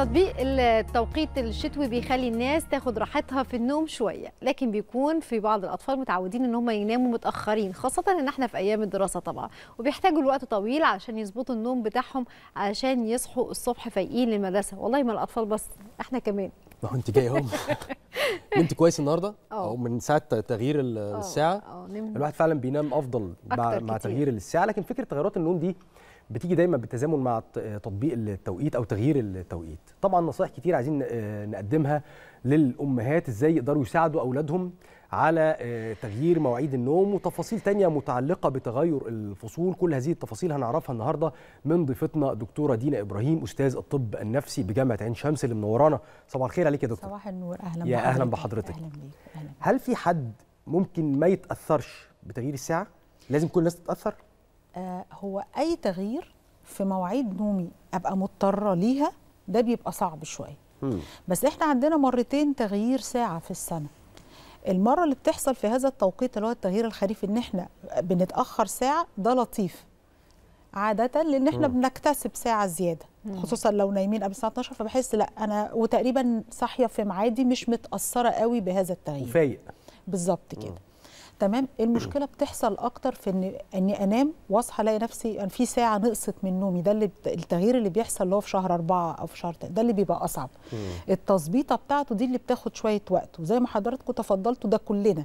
تطبيق التوقيت الشتوي بيخلي الناس تاخد راحتها في النوم شويه لكن بيكون في بعض الاطفال متعودين ان هم يناموا متاخرين خاصه ان احنا في ايام الدراسه طبعا وبيحتاجوا لوقت طويل عشان يظبطوا النوم بتاعهم عشان يصحوا الصبح فايقين للمدرسه والله ما الاطفال بس احنا كمان ما هو انت جاي اهو نمت كويس النهارده أه. او من ساعه تغيير أه. الساعه أوه. أوه. الواحد فعلا بينام افضل مع, مع تغيير الساعه لكن فكره تغيرات النوم دي بتيجي دايما بالتزامن مع تطبيق التوقيت او تغيير التوقيت طبعا نصائح كتير عايزين آه، نقدمها للامهات ازاي يقدروا يساعدوا اولادهم على آه، تغيير مواعيد النوم وتفاصيل تانية متعلقة بتغير الفصول كل هذه التفاصيل هنعرفها النهاردة من ضيفتنا دكتورة دينا إبراهيم أستاذ الطب النفسي بجامعة عين شمس اللي منورانا صباح الخير عليك يا دكتور صباح النور أهلا يا أهلا بحضرتك أهلا بيك أهلا هل في حد ممكن ما يتأثرش بتغيير الساعة؟ لازم كل الناس تتأثر؟ آه، هو اي تغيير في مواعيد نومي ابقى مضطره ليها ده بيبقى صعب شويه بس احنا عندنا مرتين تغيير ساعه في السنه المره اللي بتحصل في هذا التوقيت اللي هو التغيير الخريفي ان احنا بنتاخر ساعه ده لطيف عاده لان احنا مم. بنكتسب ساعه زياده مم. خصوصا لو نايمين قبل الساعه 12 فبحس لا انا وتقريبا صاحيه في ميعادي مش متاثره قوي بهذا التغيير فايق بالظبط كده تمام إيه المشكله بتحصل اكتر في ان اني انام واصحى الاقي نفسي ان يعني في ساعه نقصت من نومي ده اللي التغيير اللي بيحصل اللي هو في شهر أربعة او في شهر ده اللي بيبقى اصعب التظبيطه بتاعته دي اللي بتاخد شويه وقت وزي ما حضراتكم تفضلتوا ده كلنا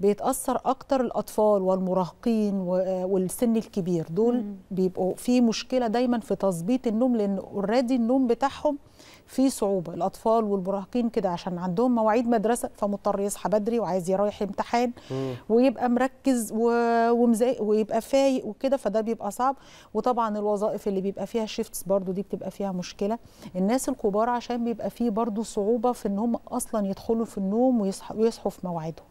بيتاثر اكتر الاطفال والمراهقين والسن الكبير دول بيبقوا في مشكله دايما في تظبيط النوم لان اوريدي النوم بتاعهم في صعوبه الاطفال والمراهقين كده عشان عندهم مواعيد مدرسه فمضطر يصحى بدري وعايز يروح امتحان ويبقى مركز و... ويبقى فايق وكده فده بيبقى صعب وطبعا الوظائف اللي بيبقى فيها شيفتس برضو دي بتبقى فيها مشكله الناس الكبار عشان بيبقى فيه برضو صعوبه في ان هم اصلا يدخلوا في النوم ويصحوا ويصحوا في مواعيدهم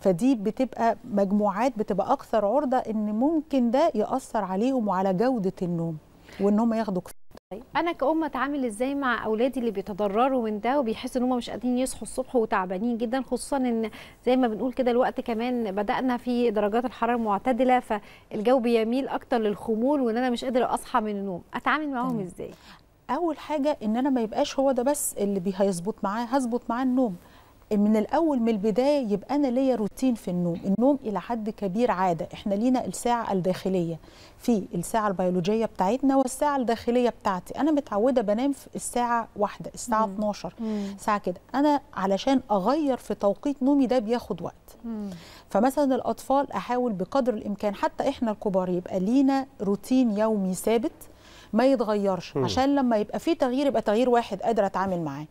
فدي بتبقى مجموعات بتبقى اكثر عرضه ان ممكن ده ياثر عليهم وعلى جوده النوم وان هم ياخدوا كفاية. طيب انا كأم اتعامل ازاي مع اولادي اللي بيتضرروا من ده وبيحسوا ان هم مش قادرين يصحوا الصبح وتعبانين جدا خصوصا ان زي ما بنقول كده الوقت كمان بدانا في درجات الحراره معتدله فالجو بيميل اكتر للخمول وان انا مش قادره اصحى من النوم اتعامل معاهم ازاي اول حاجه ان انا ما يبقاش هو ده بس اللي هيظبط معاه هظبط معاه النوم من الاول من البدايه يبقى انا ليا روتين في النوم النوم الى حد كبير عاده احنا لينا الساعه الداخليه في الساعه البيولوجيه بتاعتنا والساعه الداخليه بتاعتي انا متعوده بنام في الساعه واحدة الساعه مم. 12 مم. ساعه كده انا علشان اغير في توقيت نومي ده بياخد وقت مم. فمثلا الاطفال احاول بقدر الامكان حتى احنا الكبار يبقى لينا روتين يومي ثابت ما يتغيرش عشان لما يبقى في تغيير يبقى تغيير واحد قادره اتعامل معاه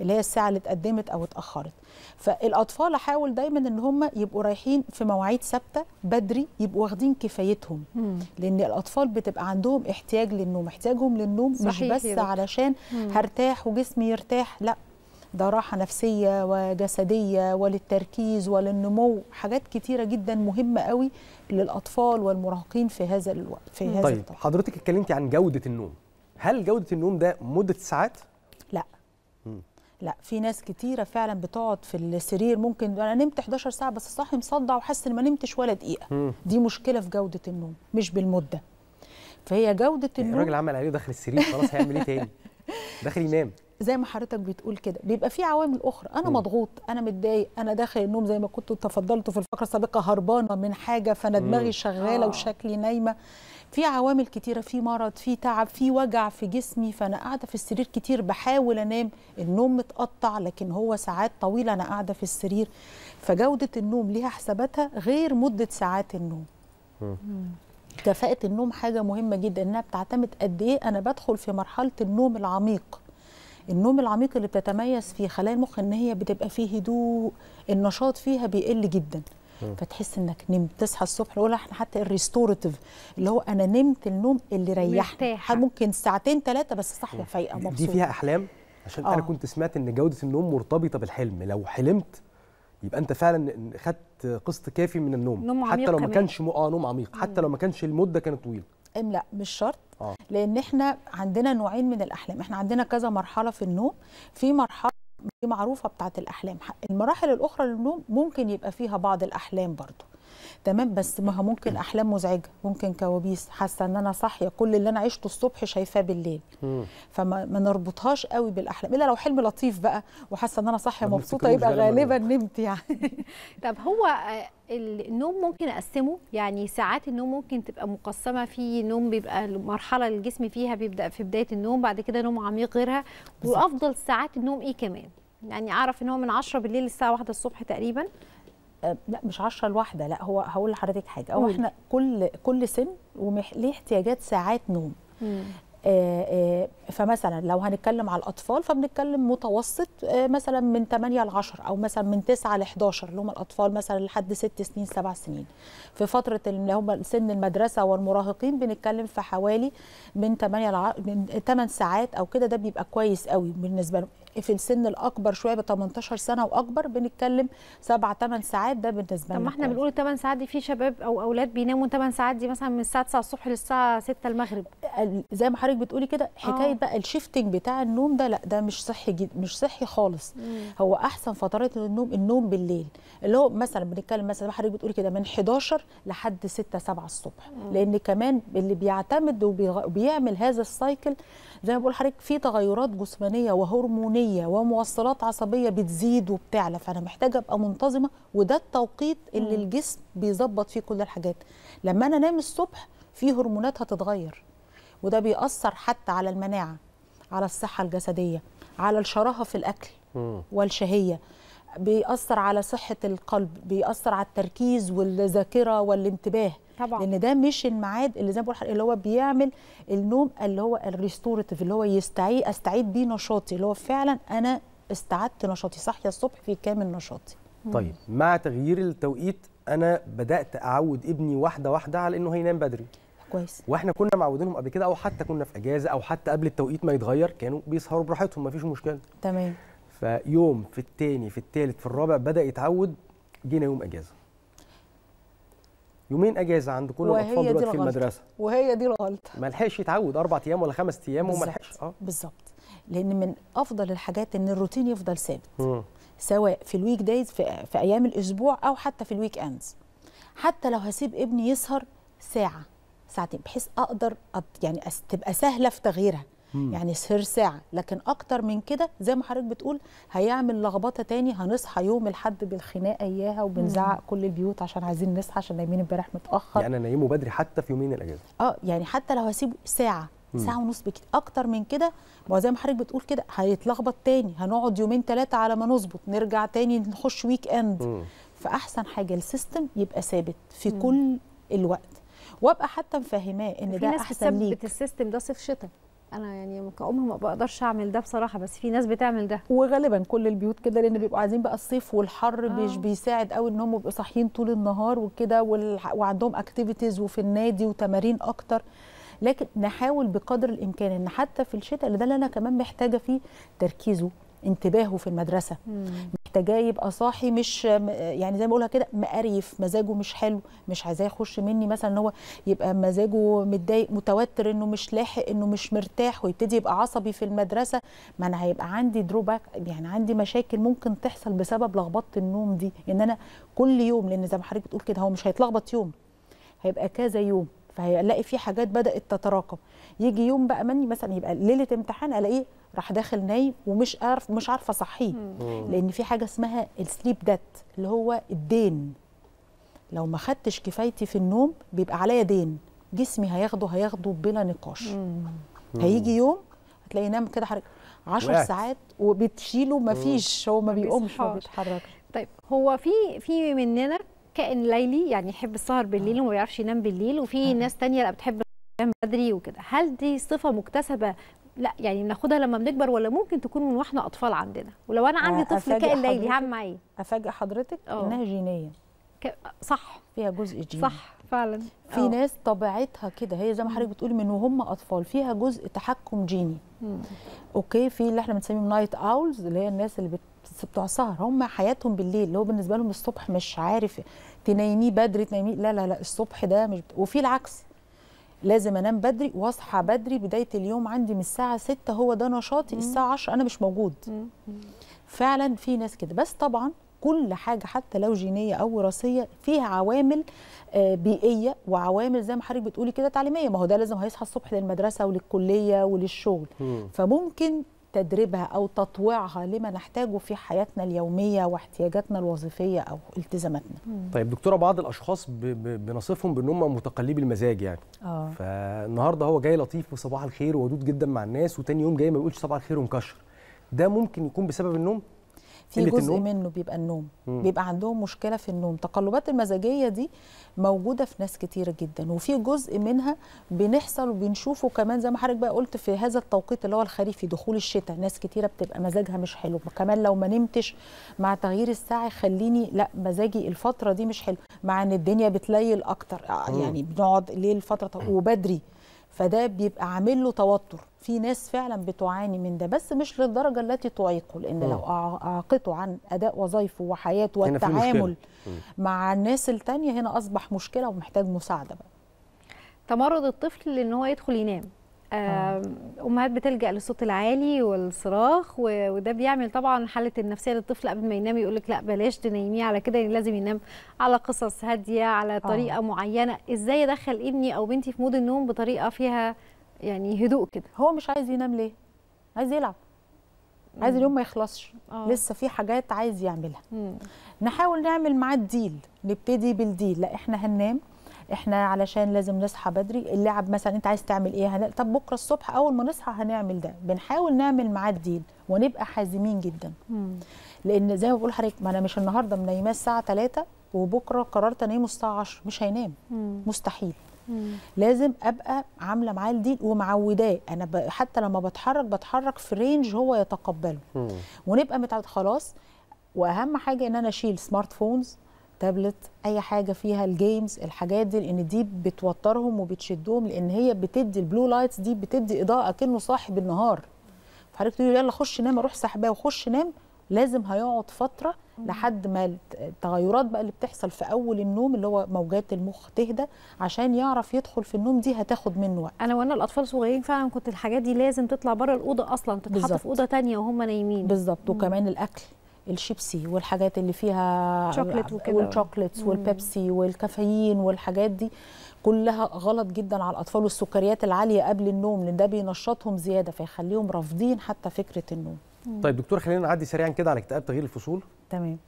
اللي هي الساعه اللي اتقدمت او اتاخرت فالاطفال احاول دايما ان هم يبقوا رايحين في مواعيد ثابته بدري يبقوا واخدين كفايتهم مم. لان الاطفال بتبقى عندهم احتياج للنوم احتياجهم للنوم مش بس يبقى. علشان مم. هرتاح وجسمي يرتاح لا ده راحه نفسيه وجسديه وللتركيز وللنمو حاجات كتيره جدا مهمه قوي للاطفال والمراهقين في هذا الوقت في هذا طيب الطبع. حضرتك اتكلمتي عن جوده النوم هل جوده النوم ده مده ساعات لا في ناس كتيره فعلا بتقعد في السرير ممكن انا نمت 11 ساعه بس صاحي مصدع وحاسس ان ما نمتش ولا دقيقه مم. دي مشكله في جوده النوم مش بالمده فهي جوده يعني النوم الراجل عمل عليه داخل السرير خلاص هيعمل ايه تاني داخل ينام زي ما حضرتك بتقول كده بيبقى في عوامل اخرى انا مضغوط انا متضايق انا داخل النوم زي ما كنت تفضلت في الفقره السابقه هربانه من حاجه فانا دماغي شغاله آه. وشكلي نايمه في عوامل كتيره في مرض في تعب في وجع في جسمي فانا قاعده في السرير كتير بحاول انام النوم متقطع لكن هو ساعات طويله انا قاعده في السرير فجوده النوم ليها حساباتها غير مده ساعات النوم كفاءة النوم حاجة مهمة جدا انها بتعتمد قد ايه انا بدخل في مرحلة النوم العميق النوم العميق اللي بتتميز فيه خلايا المخ ان هي بتبقى فيه هدوء النشاط فيها بيقل جدا فتحس انك نمت تصحى الصبح ولا احنا حتى الريستوراتيف اللي هو انا نمت النوم اللي ريحني ممكن ساعتين ثلاثه بس صحيه فايقه مبسوطه دي فيها احلام عشان آه. انا كنت سمعت ان جوده النوم مرتبطه بالحلم لو حلمت يبقى انت فعلا خدت قسط كافي من النوم نوم حتى لو ما كانش م... اه نوم عميق حتى لو ما كانش المده كانت طويله ام لا مش شرط آه. لان احنا عندنا نوعين من الاحلام احنا عندنا كذا مرحله في النوم في مرحله دي معروفه بتاعت الاحلام المراحل الاخرى للنوم ممكن يبقى فيها بعض الاحلام برضو تمام بس ما هو ممكن احلام مزعجه ممكن كوابيس حاسه ان انا صاحيه كل اللي انا عشته الصبح شايفاه بالليل فما نربطهاش قوي بالاحلام الا لو حلم لطيف بقى وحاسه ان انا صاحيه مبسوطه يبقى غالبا أيوة. نمت يعني طب هو آه، النوم ممكن اقسمه يعني ساعات النوم ممكن تبقى مقسمه في نوم بيبقى المرحله اللي الجسم فيها بيبدا في بدايه النوم بعد كده نوم عميق غيرها وافضل ساعات النوم ايه كمان يعني اعرف ان هو من 10 بالليل للساعه 1 الصبح تقريبا لا مش 10 لواحده لا هو هقول لحضرتك حاجه او احنا كل كل سن وليه احتياجات ساعات نوم فمثلا لو هنتكلم على الاطفال فبنتكلم متوسط مثلا من 8 ل 10 او مثلا من 9 ل 11 اللي هم الاطفال مثلا لحد 6 سنين 7 سنين في فتره اللي هم سن المدرسه والمراهقين بنتكلم في حوالي من 8 ل من 8 ساعات او كده ده بيبقى كويس قوي بالنسبه لهم في السن الاكبر شويه ب 18 سنه واكبر بنتكلم 7 8 ساعات ده بالنسبه لنا طب ما احنا بنقول 8 ساعات دي في شباب او اولاد بيناموا 8 ساعات دي مثلا من الساعه 9 الصبح للساعه 6 المغرب زي ما حضرتك بتقولي كده آه. حكايه آه. بقى الشيفتنج بتاع النوم ده لا ده مش صحي جد مش صحي خالص مم. هو احسن فترات النوم النوم بالليل اللي هو مثلا بنتكلم مثلا حضرتك بتقولي كده من 11 لحد 6 7 الصبح مم. لان كمان اللي بيعتمد وبيعمل هذا السايكل زي ما بقول حضرتك في تغيرات جسمانيه وهرمونيه وموصلات عصبيه بتزيد وبتعلى فانا محتاجه ابقى منتظمه وده التوقيت اللي مم. الجسم بيظبط فيه كل الحاجات لما انا انام الصبح في هرمونات هتتغير وده بيأثر حتى على المناعه على الصحه الجسديه على الشراهه في الاكل مم. والشهيه بيأثر على صحة القلب بيأثر على التركيز والذاكرة والانتباه طبعا. لان ده مش الميعاد اللي زي ما بقول اللي هو بيعمل النوم اللي هو الريستوراتيف اللي هو يستعيد استعيد بيه نشاطي اللي هو فعلا انا استعدت نشاطي صاحيه الصبح في كامل نشاطي طيب مع تغيير التوقيت انا بدات اعود ابني واحده واحده على انه هينام بدري كويس واحنا كنا معودينهم قبل كده او حتى كنا في اجازه او حتى قبل التوقيت ما يتغير كانوا بيسهروا براحتهم مفيش مشكله تمام فيوم في الثاني في الثالث في الرابع بدا يتعود جينا يوم اجازه يومين اجازه عند كل الاطفال دلوقتي في المدرسه وهي دي الغلطه ما لحقش يتعود اربع ايام ولا خمس ايام وما لحقش اه بالظبط لان من افضل الحاجات ان الروتين يفضل ثابت سواء في الويك دايز في, في ايام الاسبوع او حتى في الويك اندز حتى لو هسيب ابني يسهر ساعه ساعتين بحيث اقدر يعني تبقى سهله في تغييرها مم. يعني سر ساعه لكن اكتر من كده زي ما حضرتك بتقول هيعمل لخبطه تاني هنصحى يوم الاحد بالخناقه اياها وبنزعق كل البيوت عشان عايزين نصحى عشان نايمين امبارح متاخر يعني نايمه بدري حتى في يومين الاجازه اه يعني حتى لو هسيبه ساعه ساعه ونص بكتير اكتر من كده ما زي ما حضرتك بتقول كده هيتلخبط تاني هنقعد يومين تلاتة على ما نظبط نرجع تاني نخش ويك اند مم. فاحسن حاجه السيستم يبقى ثابت في مم. كل الوقت وابقى حتى مفهماه ان ده احسن ليك في ناس بتثبت السيستم ده صيف شتاء انا يعني كأم ما بقدرش اعمل ده بصراحه بس في ناس بتعمل ده وغالبا كل البيوت كده لان بيبقوا عايزين بقى الصيف والحر آه. مش بيساعد قوي ان هم يبقوا صاحيين طول النهار وكده وعندهم اكتيفيتيز وفي النادي وتمارين اكتر لكن نحاول بقدر الامكان ان حتى في الشتاء اللي ده اللي انا كمان محتاجه فيه تركيزه انتباهه في المدرسه محتاجاه يبقى صاحي مش يعني زي ما بقولها كده مقريف مزاجه مش حلو مش عايزاه يخش مني مثلا ان هو يبقى مزاجه متضايق متوتر انه مش لاحق انه مش مرتاح ويبتدي يبقى عصبي في المدرسه ما انا هيبقى عندي دروباك يعني عندي مشاكل ممكن تحصل بسبب لخبطه النوم دي ان انا كل يوم لان زي ما حضرتك بتقول كده هو مش هيتلخبط يوم هيبقى كذا يوم فهيلاقي في حاجات بدات تتراكم يجي يوم بقى مني مثلا يبقى ليله امتحان الاقيه راح داخل نايم ومش عارف مش عارفه اصحيه لان في حاجه اسمها السليب دات اللي هو الدين لو ما خدتش كفايتي في النوم بيبقى عليا دين جسمي هياخده هياخده بلا نقاش هيجي يوم هتلاقيه نام كده حرك 10 ساعات وبتشيله ما فيش هو ما بيقومش ما بيتحركش طيب هو في في مننا كائن ليلي يعني يحب السهر بالليل آه. وما بيعرفش ينام بالليل وفي آه. ناس تانية لا بتحب تنام بدري وكده هل دي صفه مكتسبه لا يعني بناخدها لما بنكبر ولا ممكن تكون من واحنا اطفال عندنا ولو انا عندي آه، طفل كائن ليلي هعمل معاه ايه افاجئ حضرتك انها جينيه صح فيها جزء جيني صح فعلا في أوه. ناس طبيعتها كده هي زي ما حضرتك بتقولي من وهم اطفال فيها جزء تحكم جيني مم. اوكي في اللي احنا بنسميهم نايت اولز اللي هي الناس اللي بت... بتوع سهر هم حياتهم بالليل اللي هو بالنسبه لهم الصبح مش عارف تنيميه بدري تنيميه لا لا لا الصبح ده مش بت... وفي العكس لازم انام بدري واصحى بدري بدايه اليوم عندي من الساعه 6 هو ده نشاطي الساعه 10 انا مش موجود فعلا في ناس كده بس طبعا كل حاجه حتى لو جينيه او وراثيه فيها عوامل آه، بيئيه وعوامل زي ما حضرتك بتقولي كده تعليميه ما هو ده لازم هيصحى الصبح للمدرسه وللكليه وللشغل م. فممكن تدريبها او تطويعها لما نحتاجه في حياتنا اليوميه واحتياجاتنا الوظيفيه او التزاماتنا. طيب دكتوره بعض الاشخاص بنصفهم بان هم متقلبي المزاج يعني. آه. فالنهارده هو جاي لطيف وصباح الخير ودود جدا مع الناس وتاني يوم جاي ما بيقولش صباح الخير ومكشر. ده ممكن يكون بسبب النوم؟ في جزء النوم؟ منه بيبقى النوم مم. بيبقى عندهم مشكله في النوم تقلبات المزاجيه دي موجوده في ناس كتيره جدا وفي جزء منها بنحصل وبنشوفه كمان زي ما حضرتك بقى قلت في هذا التوقيت اللي هو الخريفي دخول الشتاء ناس كتيره بتبقى مزاجها مش حلو كمان لو ما نمتش مع تغيير الساعه خليني لا مزاجي الفتره دي مش حلو مع ان الدنيا بتليل اكتر آه، مم. يعني بنقعد ليل فتره وبدري فده بيبقى عامل له توتر في ناس فعلا بتعاني من ده بس مش للدرجه التي تعيقه لان لو آه. اعاقته عن اداء وظائفه وحياته والتعامل مع الناس التانية هنا اصبح مشكله ومحتاج مساعده بقى. تمرد الطفل ان هو يدخل ينام آه. آه. امهات بتلجا للصوت العالي والصراخ وده بيعمل طبعا حاله النفسيه للطفل قبل ما ينام يقول لك لا بلاش تنيميه على كده يعني لازم ينام على قصص هاديه على آه. طريقه أوه. معينه ازاي ادخل ابني او بنتي في مود النوم بطريقه فيها يعني هدوء كده هو مش عايز ينام ليه عايز يلعب عايز اليوم ما يخلصش أوه. لسه في حاجات عايز يعملها مم. نحاول نعمل معاه الديل نبتدي بالديل لا احنا هننام احنا علشان لازم نصحى بدري اللعب مثلا انت عايز تعمل ايه هن... طب بكره الصبح اول ما نصحى هنعمل ده بنحاول نعمل معاه الديل ونبقى حازمين جدا مم. لان زي ما بقول لحضرتك ما انا مش النهارده منيماه الساعه 3 وبكره قررت انام الساعه 10 مش هينام مم. مستحيل مم. لازم ابقى عامله معاه الديل ومعوداه انا ب... حتى لما بتحرك بتحرك في رينج هو يتقبله مم. ونبقى متعود خلاص واهم حاجه ان انا اشيل سمارت فونز تابلت اي حاجه فيها الجيمز الحاجات دي لان دي بتوترهم وبتشدهم لان هي بتدي البلو لايتس دي بتدي اضاءه كانه صاحب النهار فحضرتك تقولي يلا خش نام اروح سحباه وخش نام لازم هيقعد فتره لحد ما التغيرات بقى اللي بتحصل في اول النوم اللي هو موجات المخ تهدى عشان يعرف يدخل في النوم دي هتاخد منه وقت انا وانا الاطفال صغيرين فعلا كنت الحاجات دي لازم تطلع بره الاوضه اصلا تتحط في اوضه ثانيه وهم نايمين بالظبط وكمان الاكل الشيبسي والحاجات اللي فيها شوكليت وكده والشوكليتس والبيبسي والكافيين والحاجات دي كلها غلط جدا على الاطفال والسكريات العاليه قبل النوم لان ده بينشطهم زياده فيخليهم رافضين حتى فكره النوم. طيب دكتور خلينا نعدي سريعا كده على اكتئاب تغيير الفصول. تمام.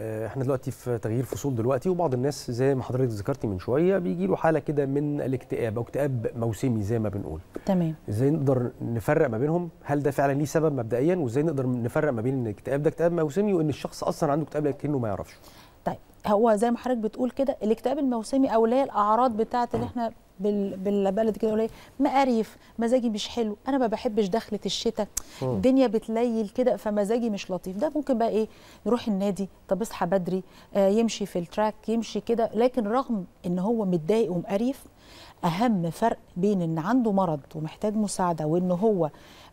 آه، احنا دلوقتي في تغيير فصول دلوقتي وبعض الناس زي ما حضرتك ذكرتي من شويه بيجي له حاله كده من الاكتئاب او اكتئاب موسمي زي ما بنقول تمام ازاي نقدر نفرق ما بينهم هل ده فعلا ليه سبب مبدئيا وازاي نقدر نفرق ما بين ان الاكتئاب ده اكتئاب موسمي وان الشخص اصلا عنده اكتئاب لكنه ما يعرفش طيب هو زي ما حضرتك بتقول كده الاكتئاب الموسمي او اللي هي الاعراض بتاعه اللي احنا بالبلد كده قليل مقريف مزاجي مش حلو انا ما بحبش دخله الشتاء الدنيا بتليل كده فمزاجي مش لطيف ده ممكن بقى ايه يروح النادي طب اصحى بدري آه يمشي في التراك يمشي كده لكن رغم ان هو متضايق ومقريف اهم فرق بين ان عنده مرض ومحتاج مساعده وان هو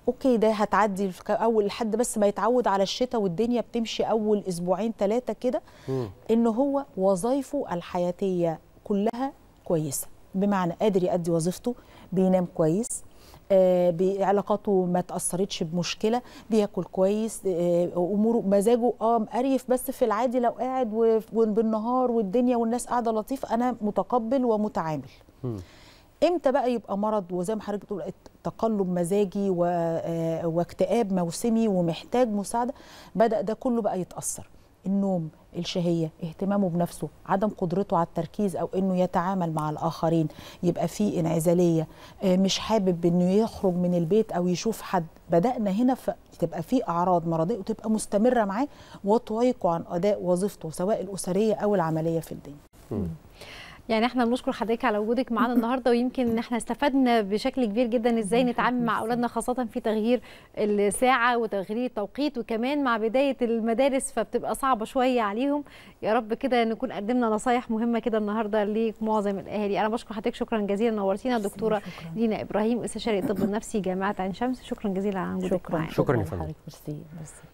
اوكي ده هتعدي اول لحد بس ما يتعود على الشتاء والدنيا بتمشي اول اسبوعين ثلاثه كده ان هو وظايفه الحياتيه كلها كويسه بمعنى قادر يأدي وظيفته بينام كويس آه علاقاته ما تأثرتش بمشكلة بياكل كويس آه أموره مزاجه آه مقريف بس في العادي لو قاعد وبالنهار والدنيا والناس قاعدة لطيف أنا متقبل ومتعامل م. امتى بقى يبقى مرض وزي ما حضرتك بتقول تقلب مزاجي و... آه، واكتئاب موسمي ومحتاج مساعده بدا ده كله بقى يتاثر النوم الشهيه اهتمامه بنفسه عدم قدرته على التركيز او انه يتعامل مع الاخرين يبقى في انعزاليه آه، مش حابب انه يخرج من البيت او يشوف حد بدانا هنا فتبقى تبقى في اعراض مرضيه وتبقى مستمره معاه وتعيقه عن اداء وظيفته سواء الاسريه او العمليه في الدنيا يعني احنا بنشكر حضرتك على وجودك معانا النهارده ويمكن احنا استفدنا بشكل كبير جدا ازاي نتعامل مع اولادنا خاصه في تغيير الساعه وتغيير التوقيت وكمان مع بدايه المدارس فبتبقى صعبه شويه عليهم يا رب كده نكون قدمنا نصايح مهمه كده النهارده لمعظم الاهالي انا بشكر حضرتك شكرا جزيلا نورتينا دكتوره لينا ابراهيم استشاري الطب النفسي جامعه عين شمس شكرا جزيلا على وجودك شكرا شكرا يا فندم